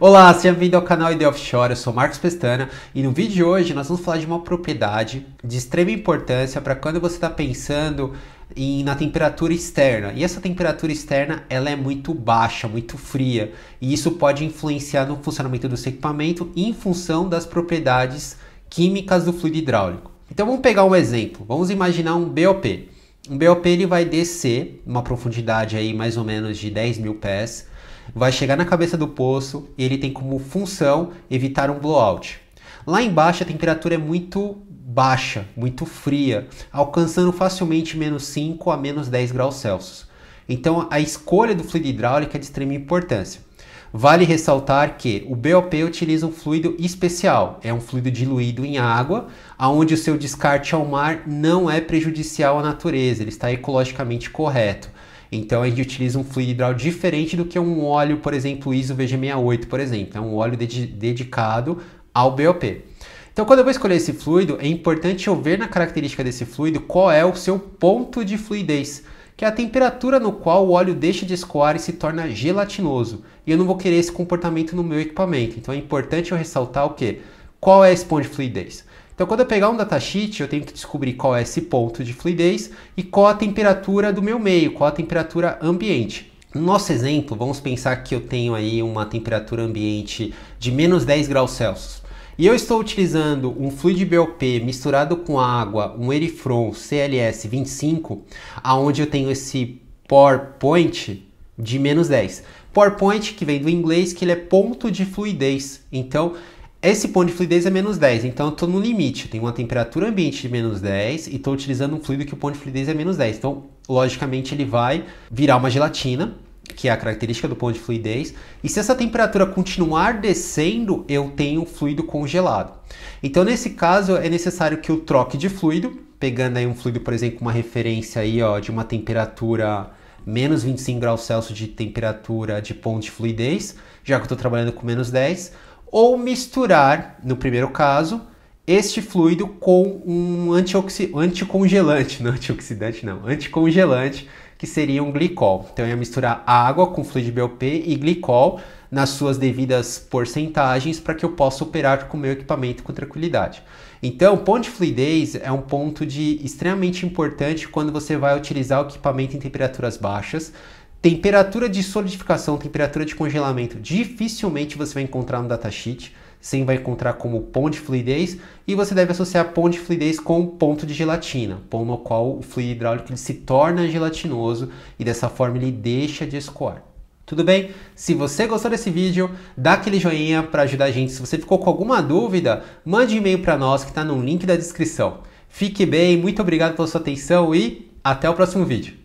Olá, seja bem-vindo ao canal ID Offshore, eu sou Marcos Pestana e no vídeo de hoje nós vamos falar de uma propriedade de extrema importância para quando você está pensando em, na temperatura externa. E essa temperatura externa ela é muito baixa, muito fria, e isso pode influenciar no funcionamento do seu equipamento em função das propriedades químicas do fluido hidráulico. Então vamos pegar um exemplo, vamos imaginar um BOP. Um BOP ele vai descer uma profundidade aí mais ou menos de 10 mil pés vai chegar na cabeça do poço e ele tem como função evitar um blowout. Lá embaixo a temperatura é muito baixa, muito fria, alcançando facilmente menos 5 a menos 10 graus Celsius. Então a escolha do fluido hidráulico é de extrema importância. Vale ressaltar que o BOP utiliza um fluido especial, é um fluido diluído em água, aonde o seu descarte ao mar não é prejudicial à natureza, ele está ecologicamente correto. Então a gente utiliza um fluido hidráulico diferente do que um óleo, por exemplo, ISO VG68, por exemplo. É um óleo de dedicado ao BOP. Então, quando eu vou escolher esse fluido, é importante eu ver na característica desse fluido qual é o seu ponto de fluidez, que é a temperatura no qual o óleo deixa de escoar e se torna gelatinoso. E eu não vou querer esse comportamento no meu equipamento. Então, é importante eu ressaltar o que? Qual é esse ponto de fluidez? Então, quando eu pegar um datasheet, eu tenho que descobrir qual é esse ponto de fluidez e qual a temperatura do meu meio, qual a temperatura ambiente. No nosso exemplo, vamos pensar que eu tenho aí uma temperatura ambiente de menos 10 graus Celsius. E eu estou utilizando um fluid BOP misturado com água, um Erifron CLS 25, aonde eu tenho esse PowerPoint de menos 10. PowerPoint, que vem do inglês, que ele é ponto de fluidez. Então, esse ponto de fluidez é menos 10, então eu estou no limite. Eu tenho uma temperatura ambiente de menos 10 e estou utilizando um fluido que o ponto de fluidez é menos 10. Então, logicamente, ele vai virar uma gelatina, que é a característica do ponto de fluidez. E se essa temperatura continuar descendo, eu tenho fluido congelado. Então, nesse caso, é necessário que eu troque de fluido, pegando aí um fluido, por exemplo, uma referência aí, ó, de uma temperatura menos 25 graus Celsius de temperatura de ponto de fluidez, já que eu estou trabalhando com menos 10 ou misturar, no primeiro caso, este fluido com um anticongelante, não antioxidante não, anticongelante, que seria um glicol. Então eu ia misturar água com fluido de BOP e glicol nas suas devidas porcentagens para que eu possa operar com o meu equipamento com tranquilidade. Então, ponto de fluidez é um ponto de extremamente importante quando você vai utilizar o equipamento em temperaturas baixas, Temperatura de solidificação, temperatura de congelamento, dificilmente você vai encontrar no datasheet. Sem vai encontrar como ponto de fluidez e você deve associar ponto de fluidez com ponto de gelatina, ponto no qual o fluido hidráulico ele se torna gelatinoso e dessa forma ele deixa de escoar. Tudo bem? Se você gostou desse vídeo, dá aquele joinha para ajudar a gente. Se você ficou com alguma dúvida, mande um e-mail para nós que está no link da descrição. Fique bem, muito obrigado pela sua atenção e até o próximo vídeo.